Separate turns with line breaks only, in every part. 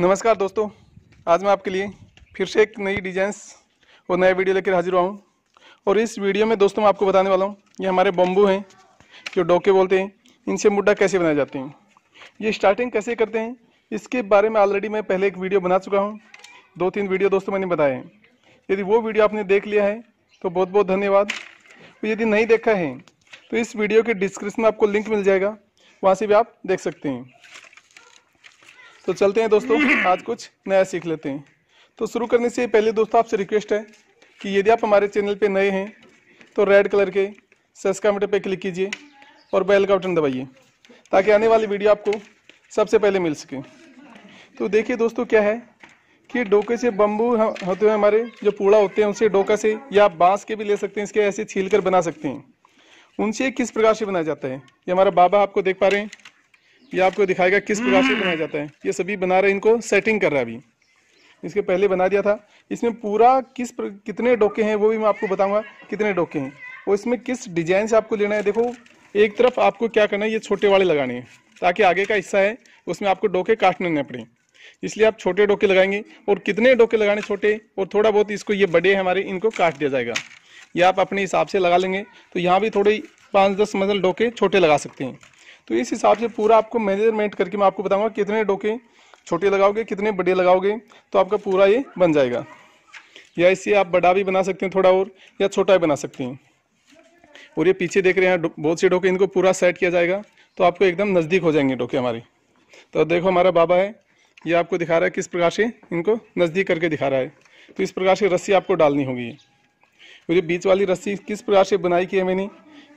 नमस्कार दोस्तों आज मैं आपके लिए फिर से एक नई डिजाइंस और नया वीडियो लेकर हाजिर हुआ हूँ और इस वीडियो में दोस्तों मैं आपको बताने वाला हूँ ये हमारे बम्बू हैं जो डोके बोलते हैं इनसे मुड्डा कैसे बनाए जाते हैं ये स्टार्टिंग कैसे करते हैं इसके बारे में ऑलरेडी मैं पहले एक वीडियो बना चुका हूँ दो तीन वीडियो दोस्तों मैंने बताए हैं यदि वो वीडियो आपने देख लिया है तो बहुत बहुत धन्यवाद यदि नहीं देखा है तो इस वीडियो के डिस्क्रिप्शन में आपको लिंक मिल जाएगा वहाँ से भी आप देख सकते हैं तो चलते हैं दोस्तों आज कुछ नया सीख लेते हैं तो शुरू करने से पहले दोस्तों आपसे रिक्वेस्ट है कि यदि आप हमारे चैनल पर नए हैं तो रेड कलर के सस्का मीटर पर क्लिक कीजिए और बेल का बटन दबाइए ताकि आने वाली वीडियो आपको सबसे पहले मिल सके तो देखिए दोस्तों क्या है कि डोके से बम्बू होते हैं हमारे जो पूड़ा होते हैं उनसे डोका से या आप बांस के भी ले सकते हैं इसके ऐसे छील कर बना सकते हैं उनसे किस प्रकार से बनाया जाता है ये हमारा बाबा आपको देख पा रहे हैं ये आपको दिखाएगा किस प्रकार से हम्म। बनाया जाता है ये सभी बना रहे इनको सेटिंग कर रहा है अभी इसके पहले बना दिया था इसमें पूरा किस प्र... कितने डोके हैं वो भी मैं आपको बताऊंगा कितने डोके हैं और इसमें किस डिजाइन से आपको लेना है देखो एक तरफ आपको क्या करना है ये छोटे वाले लगाने हैं ताकि आगे का हिस्सा है उसमें आपको डोके काटने न पड़े इसलिए आप छोटे डोके लगाएंगे और कितने डोके लगाने छोटे और थोड़ा बहुत इसको ये बड़े हमारे इनको काट दिया जाएगा ये आप अपने हिसाब से लगा लेंगे तो यहाँ भी थोड़े पाँच दस मतलब डोके छोटे लगा सकते हैं तो इस हिसाब से पूरा आपको मेजरमेंट करके मैं आपको बताऊँगा कितने डोके छोटे लगाओगे कितने बड़े लगाओगे तो आपका पूरा ये बन जाएगा या इसे आप बड़ा भी बना सकते हैं थोड़ा और या छोटा भी बना सकते हैं और ये पीछे देख रहे हैं बहुत से डोके इनको पूरा सेट किया जाएगा तो आपको एकदम नज़दीक हो जाएंगे डोके हमारे तो देखो हमारा बाबा है ये आपको दिखा रहा है किस प्रकार से इनको नज़दीक करके दिखा रहा है तो इस प्रकार से रस्सी आपको डालनी होगी और ये बीच वाली रस्सी किस प्रकार से बनाई की है मैंने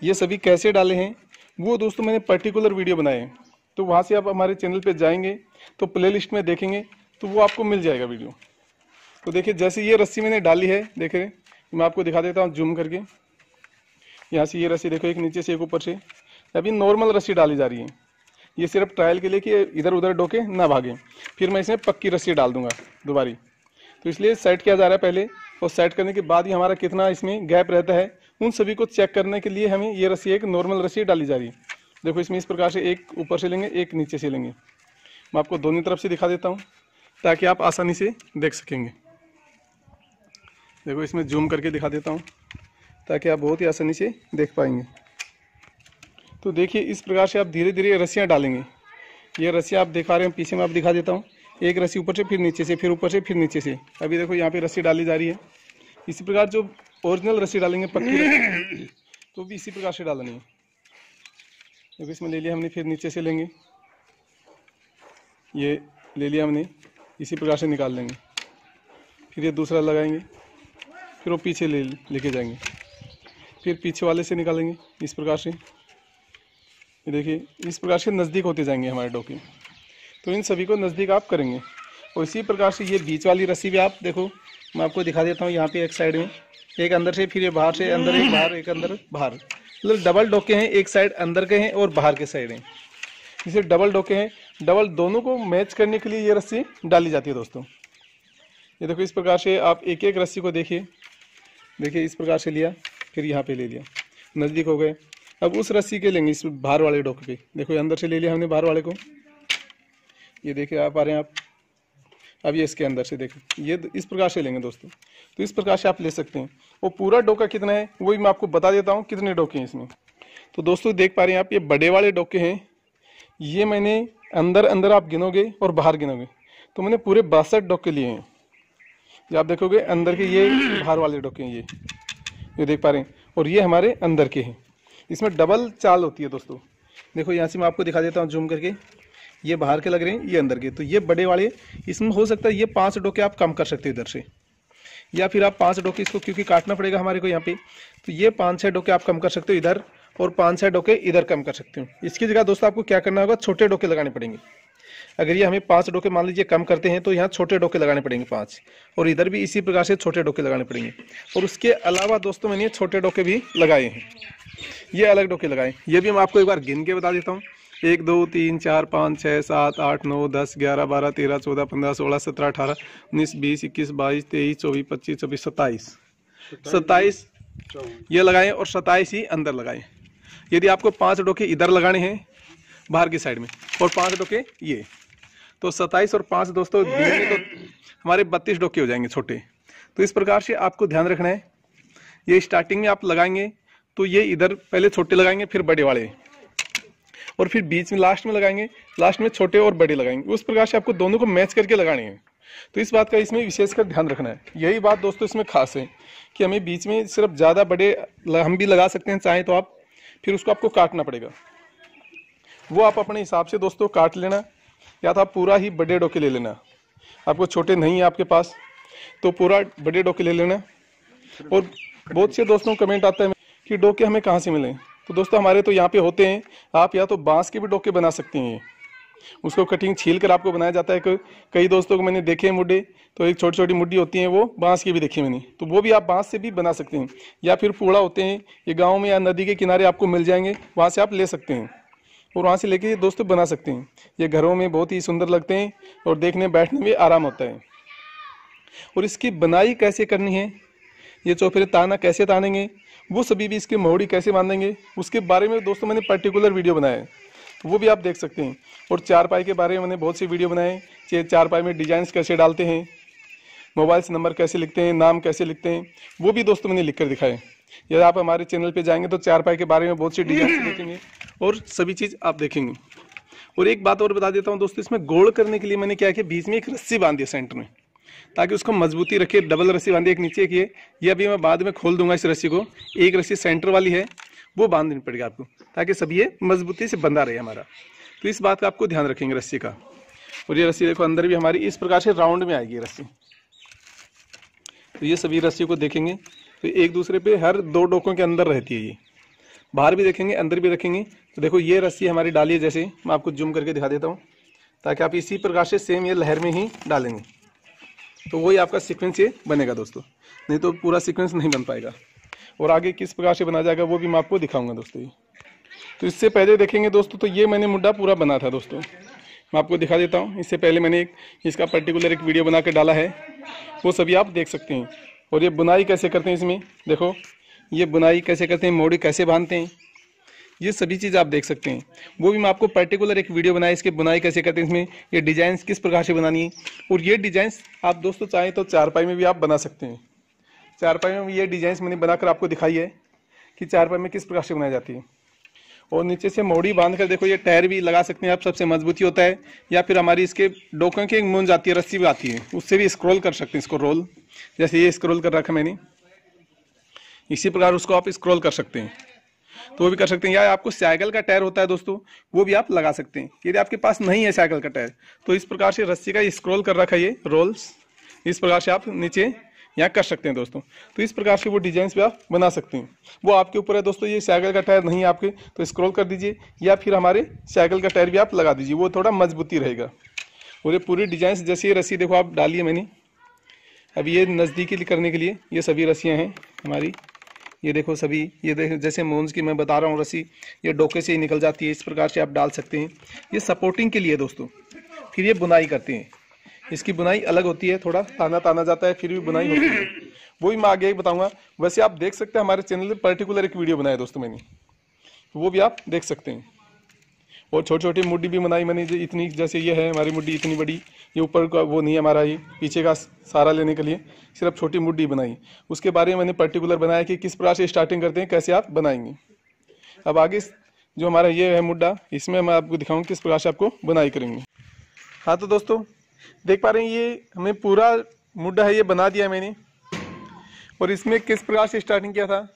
ये सभी कैसे डाले हैं वो दोस्तों मैंने पर्टिकुलर वीडियो बनाए तो वहाँ से आप हमारे चैनल पे जाएंगे तो प्लेलिस्ट में देखेंगे तो वो आपको मिल जाएगा वीडियो तो देखिए जैसे ये रस्सी मैंने डाली है हैं मैं आपको दिखा देता हूँ जूम करके यहाँ से ये रस्सी देखो एक नीचे से एक ऊपर से अभी नॉर्मल रस्सी डाली जा रही है ये सिर्फ ट्रायल के लिए कि इधर उधर डोके ना भागे फिर मैं इसमें पक्की रस्सी डाल दूंगा दोबारी तो इसलिए सेट किया जा रहा है पहले और सेट करने के बाद ही हमारा कितना इसमें गैप रहता है उन सभी को चेक करने के लिए हमें ये रस्सी एक नॉर्मल रस्सी डाली जा रही है देखो इसमें इस प्रकार से एक ऊपर से लेंगे एक नीचे से लेंगे मैं आपको दोनों तरफ से दिखा देता हूँ ताकि आप आसानी से देख सकेंगे देखो इसमें जूम करके दिखा देता हूँ ताकि आप बहुत ही आसानी से देख पाएंगे तो देखिए इस प्रकार से आप धीरे धीरे रस्सियाँ डालेंगे ये रस्सियाँ आप दिखा रहे हैं पीछे में आप दिखा देता हूँ एक रस्सी ऊपर से फिर नीचे से फिर ऊपर से फिर नीचे से अभी देखो यहाँ पे रस्सी डाली जा रही है इसी प्रकार जो ओरिजिनल रस्सी डालेंगे पक्की तो भी इसी प्रकार से डालनी है देखो इसमें ले लिया हमने फिर नीचे से लेंगे ये ले लिया हमने इसी प्रकार से निकाल लेंगे फिर ये दूसरा लगाएंगे फिर वो पीछे ले लेके जाएंगे फिर पीछे वाले से निकालेंगे इस प्रकार से देखिए इस प्रकार से नज़दीक होते जाएंगे हमारे डॉक्यूमेंट तो इन सभी को नज़दीक आप करेंगे और इसी प्रकार से ये बीच वाली रस्सी भी आप देखो मैं आपको दिखा देता हूँ यहाँ पे एक साइड में एक अंदर से फिर ये बाहर से अंदर एक बाहर एक अंदर बाहर मतलब डबल डोके हैं एक साइड अंदर के हैं और बाहर के साइड हैं इसे डबल डोके हैं डबल दोनों को मैच करने के लिए ये रस्सी डाली जाती है दोस्तों ये देखो इस प्रकार से आप एक एक रस्सी को देखिए देखिए इस प्रकार से लिया फिर यहाँ पे ले लिया नज़दीक हो गए अब उस रस्सी के लेंगे इस बाहर वाले डोके पे देखो अंदर से ले लिया हमने बाहर वाले को ये देखिए आप आ रहे हैं आप अब ये इसके अंदर से देखें ये इस प्रकार से लेंगे दोस्तों तो इस प्रकार से आप ले सकते हैं वो पूरा डोका कितना है वो भी मैं आपको बता देता हूँ कितने डोके हैं इसमें तो दोस्तों देख पा रहे हैं आप ये बड़े वाले डोके हैं ये मैंने अंदर अंदर आप गिनोगे और बाहर गिनोगे तो मैंने पूरे बासठ डोके लिए हैं ये आप देखोगे अंदर के ये बाहर वाले डोके हैं ये ये देख पा रहे हैं और ये हमारे अंदर के हैं इसमें डबल चाल होती है दोस्तों देखो यहाँ से मैं आपको दिखा देता हूँ जूम करके ये बाहर के लग रहे हैं ये अंदर के तो ये बड़े वाले इसमें हो सकता है ये पाँच डोके आप कम कर सकते हो इधर से या फिर आप पाँच डोके इसको क्योंकि काटना पड़ेगा हमारे को यहाँ पे तो ये पाँच छः डोके आप कम कर सकते हो इधर और पाँच छः डोके इधर कम कर सकते हो इसकी जगह दोस्तों आपको क्या करना होगा छोटे डोके लगाने पड़ेंगे अगर ये हमें पाँच डोके मान लीजिए कम करते हैं तो यहाँ छोटे डोके लगाने पड़ेंगे पाँच और इधर भी इसी प्रकार से छोटे डोके लगाने पड़ेंगे और उसके अलावा दोस्तों मैंने छोटे डोके भी लगाए हैं ये अलग डोके लगाए ये भी मैं आपको एक बार गिन के बता देता हूँ एक दो तीन चार पाँच छः सात आठ नौ दस ग्यारह बारह तेरह चौदह पंद्रह सोलह सत्रह अठारह उन्नीस बीस इक्कीस बाईस तेईस चौबीस पच्चीस छब्बीस सत्ताईस सत्ताईस ये लगाएं और सत्ताईस ही अंदर लगाएं यदि आपको पाँच डोके इधर लगाने हैं बाहर की साइड में और पाँच डोके ये तो सत्ताईस और पाँच दोस्तों तो हमारे बत्तीस डोके हो जाएंगे छोटे तो इस प्रकार से आपको ध्यान रखना है ये स्टार्टिंग में आप लगाएंगे तो ये इधर पहले छोटे लगाएंगे फिर बड़े वाले और फिर बीच में लास्ट में लगाएंगे लास्ट में छोटे और बड़े लगाएंगे उस प्रकार से आपको दोनों को मैच करके लगाने हैं तो इस बात का इसमें विशेषकर ध्यान रखना है यही बात दोस्तों इसमें खास है कि हमें बीच में सिर्फ ज़्यादा बड़े हम भी लगा सकते हैं चाहें तो आप फिर उसको आपको काटना पड़ेगा वो आप अपने हिसाब से दोस्तों काट लेना या तो आप पूरा ही बड़े डोके ले लेना आपको छोटे नहीं है आपके पास तो पूरा बड़े डोके ले लेना और बहुत से दोस्तों कमेंट आता है कि डोके हमें कहाँ से मिलें तो दोस्तों हमारे तो यहाँ पे होते हैं आप या तो बांस के भी डोके बना सकते हैं उसको कटिंग छील कर आपको बनाया जाता है कई दोस्तों को मैंने देखे हैं मुड्ढे तो एक छोटी छोटी मुड्ढी होती हैं वो बांस की भी देखी मैंने तो वो भी आप बांस से भी बना सकते हैं या फिर पूड़ा होते हैं ये गाँव में या नदी के किनारे आपको मिल जाएंगे वहाँ से आप ले सकते हैं और वहाँ से लेके दोस्तों बना सकते हैं ये घरों में बहुत ही सुंदर लगते हैं और देखने बैठने में आराम होता है और इसकी बनाई कैसे करनी है ये चौफेरे ताना कैसे तानेंगे वो सभी भी इसके मोहड़ी कैसे बांधेंगे उसके बारे में दोस्तों मैंने पर्टिकुलर वीडियो बनाया वो भी आप देख सकते हैं और चारपाई के बारे में मैंने बहुत सी वीडियो बनाए चाहे चारपाई में डिजाइंस कैसे डालते हैं मोबाइल्स नंबर कैसे लिखते हैं नाम कैसे लिखते हैं वो भी दोस्तों मैंने लिख कर दिखाए यदि आप हमारे चैनल पे जाएंगे तो चारपाई के बारे में बहुत सी डिजाइन देखेंगे और सभी चीज़ आप देखेंगे और एक बात और बता देता हूँ दोस्तों इसमें गोल करने के लिए मैंने क्या किया बीच में एक रस्सी बांधी दिया सेंटर में ताकि उसको मजबूती रखे डबल रस्सी बांधी एक नीचे की है ये अभी मैं बाद में खोल दूंगा इस रस्सी को एक रस्सी सेंटर वाली है वो बांध देनी पड़ेगी आपको ताकि सब ये मजबूती से बंधा रहे हमारा तो इस बात का आपको ध्यान रखेंगे रस्सी का और ये रस्सी देखो अंदर भी हमारी इस प्रकार से राउंड में आएगी रस्सी तो ये सभी रस्सी को देखेंगे तो एक दूसरे पे हर दो डोकों के अंदर रहती है ये बाहर भी देखेंगे अंदर भी रखेंगे तो देखो ये रस्सी हमारी डाली है जैसे मैं आपको जूम करके दिखा देता हूँ ताकि आप इसी प्रकार से सेम ये लहर में ही डालेंगे तो वही आपका सीक्वेंस ये बनेगा दोस्तों नहीं तो पूरा सीक्वेंस नहीं बन पाएगा और आगे किस प्रकार से बना जाएगा वो भी मैं आपको दिखाऊंगा दोस्तों तो इससे पहले देखेंगे दोस्तों तो ये मैंने मुड्डा पूरा बना था दोस्तों मैं आपको दिखा देता हूँ इससे पहले मैंने एक इसका पर्टिकुलर एक वीडियो बना कर डाला है वो सभी आप देख सकते हैं और ये बुनाई कैसे करते हैं इसमें देखो ये बुनाई कैसे करते हैं मोड़ी कैसे बांधते हैं ये सभी चीज़ आप देख सकते हैं वो भी मैं आपको पर्टिकुलर एक वीडियो बनाया इसके बुनाई कैसे करते हैं इसमें ये डिजाइंस किस प्रकार से बनानी है और ये डिजाइंस आप दोस्तों चाहें तो चारपाई में भी आप बना सकते हैं चारपाई में ये डिजाइंस मैंने बनाकर आपको दिखाई है कि चारपाई में किस प्रकार से बनाई जाती है और नीचे से मोड़ी बांध कर देखो ये टायर भी लगा सकते हैं आप सबसे मजबूती होता है या फिर हमारी इसके डोकों की एक मुंज आती है रस्सी भी आती है उससे भी स्क्रॉल कर सकते हैं इसको रोल जैसे ये स्क्रॉल कर रखा मैंने इसी प्रकार उसको आप स्क्रॉल कर सकते हैं तो वो भी कर सकते हैं या आपको साइकिल का टायर होता है दोस्तों वो भी आप लगा सकते हैं यदि आपके पास नहीं है साइकिल का टायर तो इस प्रकार से रस्सी का स्क्रोल कर रखा है ये रोल्स इस प्रकार से आप नीचे यहाँ कर सकते हैं दोस्तों तो इस प्रकार से वो डिजाइन भी आप बना सकते हैं वो आपके ऊपर है दोस्तों ये साइकिल का टायर नहीं है आपके तो स्क्रोल कर दीजिए या फिर हमारे साइकिल का टायर भी आप लगा दीजिए वो थोड़ा मजबूती रहेगा और ये पूरी डिजाइन जैसे ये रस्सी देखो आप डालिए मैंने अब ये नज़दीकी करने के लिए ये सभी रस्सियाँ हैं हमारी ये देखो सभी ये देखो जैसे मोन्स की मैं बता रहा हूँ रस्सी ये डोके से ही निकल जाती है इस प्रकार से आप डाल सकते हैं ये सपोर्टिंग के लिए दोस्तों फिर ये बुनाई करते हैं इसकी बुनाई अलग होती है थोड़ा ताना ताना जाता है फिर भी बुनाई होती है वो भी मैं आगे ही बताऊँगा वैसे आप देख सकते हैं हमारे चैनल पर पर्टिकुलर एक वीडियो बनाया दोस्तों मैंने वो भी आप देख सकते हैं और छोटी छोटी मुड्डी भी बनाई मैंने इतनी जैसे ये है हमारी मुड्डी इतनी बड़ी ये ऊपर का वो नहीं है हमारा ये पीछे का सारा लेने के लिए सिर्फ छोटी मुड्डी बनाई उसके बारे में मैंने पर्टिकुलर बनाया कि किस प्रकार से स्टार्टिंग करते हैं कैसे आप बनाएंगे अब आगे जो हमारा ये है मुड्डा इसमें मैं आपको दिखाऊँ किस प्रकार से आपको बनाई करेंगे हाँ तो दोस्तों देख पा रहे हैं ये हमें पूरा मुड्डा है ये बना दिया मैंने और इसमें किस प्रकार से स्टार्टिंग किया था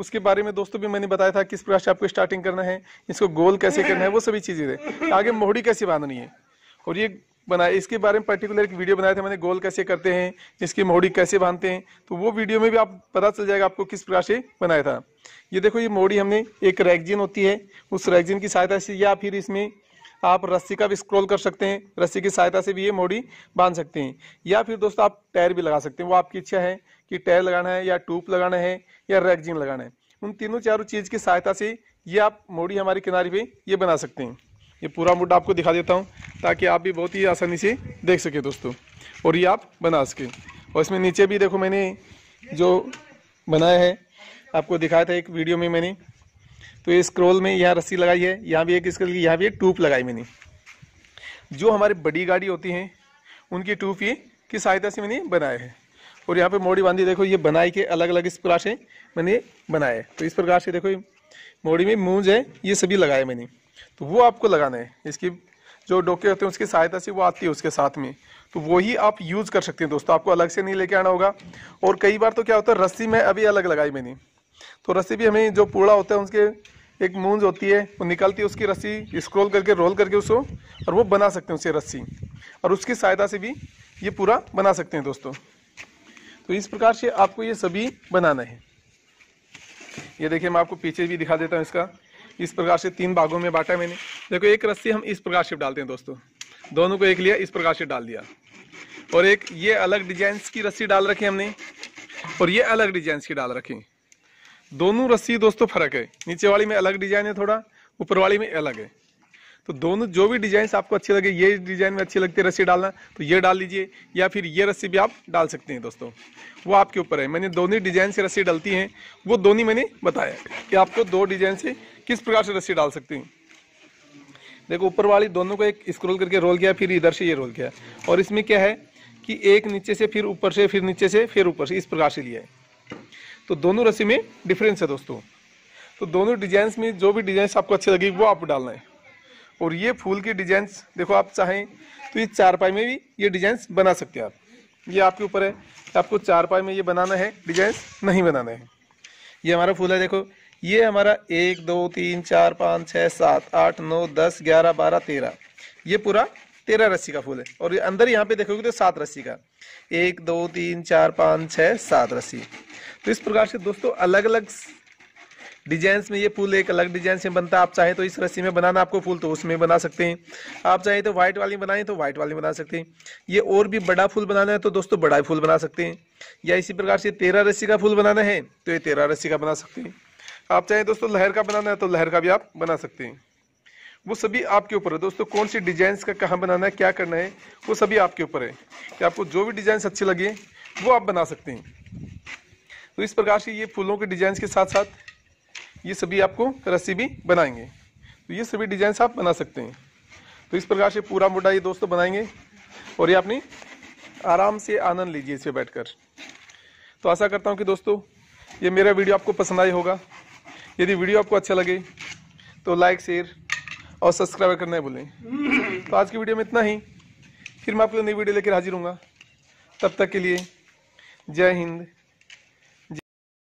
उसके बारे में दोस्तों भी मैंने बताया था किस प्रकार से आपको स्टार्टिंग करना है इसको गोल कैसे करना है वो सभी चीज़ें थे आगे मोहड़ी कैसे बांधनी है और ये बनाया इसके बारे में पर्टिकुलर एक वीडियो बनाया था मैंने गोल कैसे करते हैं इसकी मोहड़ी कैसे बांधते हैं तो वो वीडियो में भी आप पता चल जाएगा आपको किस प्रकार से बनाया था ये देखो ये मोड़ी हमने एक रैगजिन होती है उस रैगजिन की सहायता से या फिर इसमें आप रस्सी का भी स्क्रॉल कर सकते हैं रस्सी की सहायता से भी ये मोड़ी बांध सकते हैं या फिर दोस्तों आप टायर भी लगा सकते हैं वो आपकी इच्छा है कि टायर लगाना है या टूप लगाना है या रैगजिंग लगाना है उन तीनों चारों चीज़ की सहायता से ये आप मोड़ी हमारे किनारे पे ये बना सकते हैं ये पूरा मुड आपको दिखा देता हूँ ताकि आप भी बहुत ही आसानी से देख सके दोस्तों और ये आप बना सकें और इसमें नीचे भी देखो मैंने जो बनाया है आपको दिखाया था एक वीडियो में मैंने तो ये स्क्रोल में यहाँ रस्सी लगाई है यहाँ भी एक इसके लिए यहाँ भी एक टूप लगाई मैंने जो हमारी बड़ी गाड़ी होती हैं उनकी टूप ये की सहायता से मैंने बनाया है और यहाँ पे मोड़ी बांधी देखो ये बनाई के अलग अलग इस प्रकार से मैंने बनाए तो इस प्रकार से देखो मोड़ी में मूंज है ये सभी लगाए मैंने तो वो आपको लगाना है इसकी जो डोके होते हैं उसकी सहायता से वो आती है उसके साथ में तो वही आप यूज़ कर सकते हैं दोस्तों आपको अलग से नहीं लेके आना होगा और कई बार तो क्या होता है रस्सी में अभी अलग लगाई मैंने तो रस्सी भी हमें जो पूड़ा होता है उसके एक मूंज होती है वो निकलती है उसकी रस्सी स्क्रोल करके रोल करके उसको और वो बना सकते हैं उससे रस्सी और उसकी सहायता से भी ये पूरा बना सकते हैं दोस्तों तो इस प्रकार से आपको ये सभी बनाना है ये देखिए मैं आपको पीछे भी दिखा देता हूँ इसका इस प्रकार से तीन भागों में बांटा मैंने देखो एक रस्सी हम इस प्रकार से डालते हैं दोस्तों दोनों को एक लिया इस प्रकार से डाल दिया और एक ये अलग डिजाइन की रस्सी डाल रखी हमने और ये अलग डिजाइन की डाल रखी दोनों रस्सी दोस्तों फर्क है नीचे वाली में अलग डिजाइन है थोड़ा ऊपर वाली में अलग है तो दोनों जो भी डिजाइन आपको अच्छे लगे ये डिजाइन में अच्छी लगती है रस्सी डालना तो ये डाल लीजिए या फिर ये रस्सी भी आप डाल सकते हैं दोस्तों वो आपके ऊपर है मैंने दोनों डिजाइन से रस्सी डालती हैं वो दोनों मैंने बताया कि आपको दो डिजाइन से किस प्रकार से रस्सी डाल सकते हैं देखो ऊपर वाली दोनों को एक स्क्रोल करके रोल किया फिर इधर से ये रोल किया और इसमें क्या है कि एक नीचे से फिर ऊपर से फिर नीचे से फिर ऊपर से इस प्रकार से लिया है तो दोनों रस्सी में डिफरेंस है दोस्तों तो दोनों डिजाइन में जो भी डिजाइन आपको अच्छी लगी वो आपको डालना है और ये फूल की डिजाइंस देखो आप चाहें तो ये चारपाई में भी ये डिजाइंस बना सकते हैं आप ये आपके ऊपर है आपको चारपाई में ये बनाना है डिजाइंस नहीं बनाना है ये हमारा फूल है देखो ये हमारा एक दो तीन चार पाँच छः सात आठ नौ दस ग्यारह बारह तेरह ये पूरा तेरह रस्सी का फूल है और अंदर यहाँ पे देखोगे तो सात रस्सी का एक दो तीन चार पाँच छः सात रस्सी तो इस प्रकार से दोस्तों अलग अलग डिजाइन में ये फूल एक अलग डिजाइन में बनता है आप चाहे तो इस रस्सी में बनाना आपको फूल तो उसमें बना सकते हैं आप चाहे तो व्हाइट वाली बनाएं तो व्हाइट वाली बना सकते हैं ये और भी बड़ा फूल बनाना है तो दोस्तों बड़ा फूल बना सकते हैं या इसी प्रकार से तेरह रस्सी का फूल बनाना है तो ये तेरह रस्सी का बना सकते हैं आप चाहें दोस्तों लहर का बनाना है तो लहर का भी आप बना सकते हैं वो सभी आपके ऊपर है दोस्तों कौन सी डिजाइन का कहाँ बनाना है क्या करना है वो सभी आपके ऊपर है कि आपको जो भी डिजाइन अच्छी लगे वो आप बना सकते हैं तो इस प्रकार से ये फूलों के डिजाइन के साथ साथ ये सभी आपको रस्सी भी बनाएंगे तो ये सभी डिजाइन आप बना सकते हैं तो इस प्रकार से पूरा मोटा ये दोस्तों बनाएंगे और ये आपने आराम से आनंद लीजिए इसे बैठकर तो आशा करता हूँ कि दोस्तों ये मेरा वीडियो आपको पसंद आया होगा यदि वीडियो आपको अच्छा लगे तो लाइक शेयर और सब्सक्राइब करना भूलें तो आज की वीडियो में इतना ही फिर मैं आपको नई वीडियो लेकर हाजिर हूँ तब तक के लिए जय हिंद